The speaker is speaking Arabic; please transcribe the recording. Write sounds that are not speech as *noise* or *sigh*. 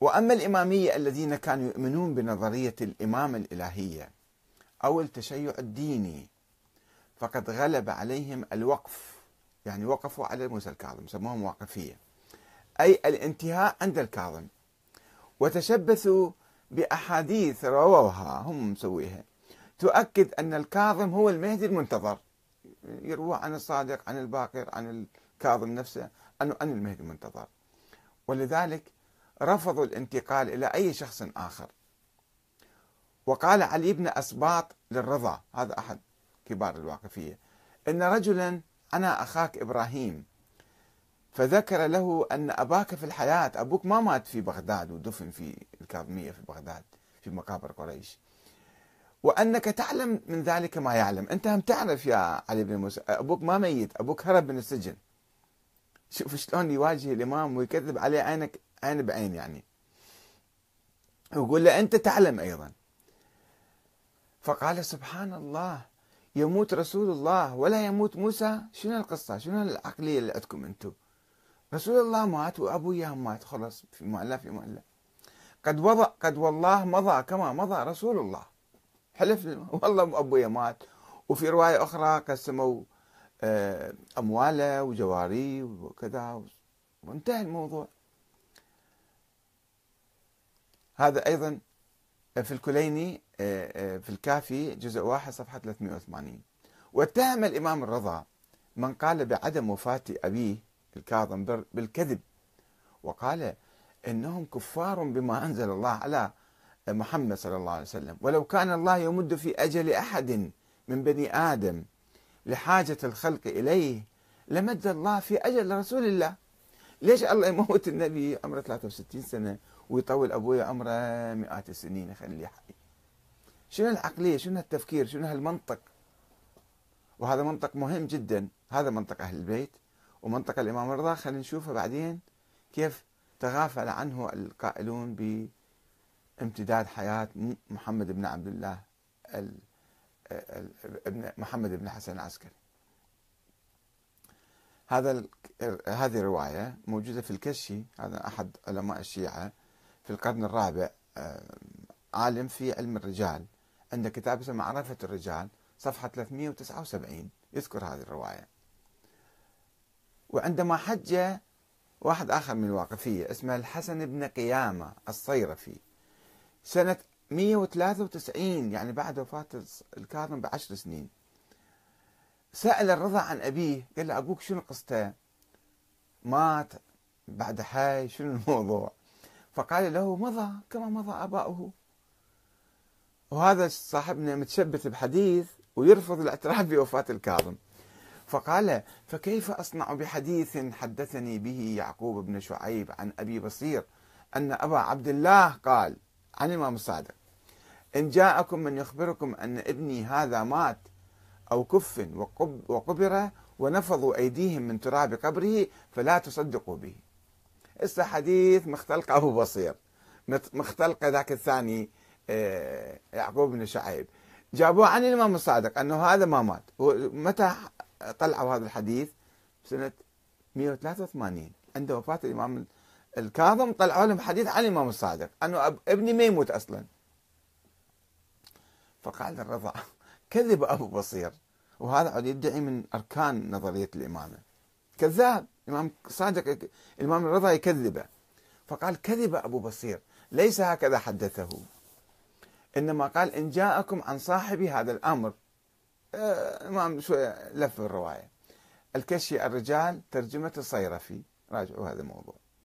وأما الإمامية الذين كانوا يؤمنون بنظرية الإمامة الإلهية أو التشيع الديني فقد غلب عليهم الوقف يعني وقفوا على موسى الكاظم سموهم واقفية أي الانتهاء عند الكاظم وتشبثوا بأحاديث رووها هم مسويها تؤكد أن الكاظم هو المهدي المنتظر يروى عن الصادق عن الباقر عن الكاظم نفسه انه انا المهدي المنتظر ولذلك رفضوا الانتقال إلى أي شخص آخر وقال علي بن أسباط للرضا هذا أحد كبار الواقفية إن رجلا أنا أخاك إبراهيم فذكر له أن أباك في الحياة أبوك ما مات في بغداد ودفن في الكاظمية في بغداد في مقابر قريش وأنك تعلم من ذلك ما يعلم أنت هم تعرف يا علي بن موسى أبوك ما ميت أبوك هرب من السجن شوف شلون يواجه الإمام ويكذب عليه عينك عين بعين يعني ويقول له أنت تعلم أيضا فقال سبحان الله يموت رسول الله ولا يموت موسى شنو القصة شنو العقلية اللي عندكم أنتم رسول الله مات وابويا مات خلص في مؤلف في مؤلف قد وضع قد والله مضى كما مضى رسول الله حلف *laughs* والله أبويا مات وفي رواية أخرى قسموا آه، أمواله وجواريه وكذا وانتهى الموضوع هذا أيضا آه، في الكليني آه، آه، في الكافي جزء واحد صفحة 380 واتهم الإمام الرضا من قال بعدم وفاة أبيه الكاظم بالكذب وقال إنهم كفار بما أنزل الله على محمد صلى الله عليه وسلم ولو كان الله يمد في أجل أحد من بني آدم لحاجة الخلق إليه لمد الله في أجل رسول الله ليش الله يموت النبي عمره 63 سنة ويطول أبويا عمره مئات السنين يخليه حي شنو العقلية شنو التفكير شنو هالمنطق وهذا منطق مهم جدا هذا منطق أهل البيت ومنطق الإمام الرضا خلينا نشوفه بعدين كيف تغافل عنه القائلون بامتداد حياة محمد بن عبد الله ابن محمد بن حسن العسكري هذا هذه الرواية موجودة في الكشي هذا أحد علماء الشيعة في القرن الرابع آه، عالم في علم الرجال عنده كتاب اسمه معرفة الرجال صفحة 379 يذكر هذه الرواية وعندما حج واحد آخر من الواقفية اسمه الحسن بن قيامة الصيرفي سنة 193 يعني بعد وفاة الكاظم بعشر سنين سأل الرضا عن أبيه قال له أبوك شنو قصته مات بعد حي شنو الموضوع فقال له مضى كما مضى أباؤه وهذا صاحبنا متشبث بحديث ويرفض الاعتراف بوفاة الكاظم فقال فكيف أصنع بحديث حدثني به يعقوب بن شعيب عن أبي بصير أن أبا عبد الله قال عن الإمام الصادق إن جاءكم من يخبركم أن ابني هذا مات أو كف وقبر ونفضوا أيديهم من تراب قبره فلا تصدقوا به إسا حديث مختلق أبو بصير مختلق ذاك الثاني آه، يعقوب بن شعيب جابوه عن الإمام الصادق أنه هذا ما مات متى طلعوا هذا الحديث سنة 183 عند وفاة الإمام الكاظم طلعوا لهم حديث عن الإمام الصادق أنه ابني ما يموت أصلا فقال الرضا كذب أبو بصير وهذا عاد يدعي من أركان نظرية الإمامة كذاب الإمام صادق الإمام الرضا يكذبه فقال كذب أبو بصير ليس هكذا حدثه إنما قال إن جاءكم عن صاحبي هذا الأمر الإمام آه، شوية لف الرواية الكشي الرجال ترجمة الصيرفي راجعوا هذا الموضوع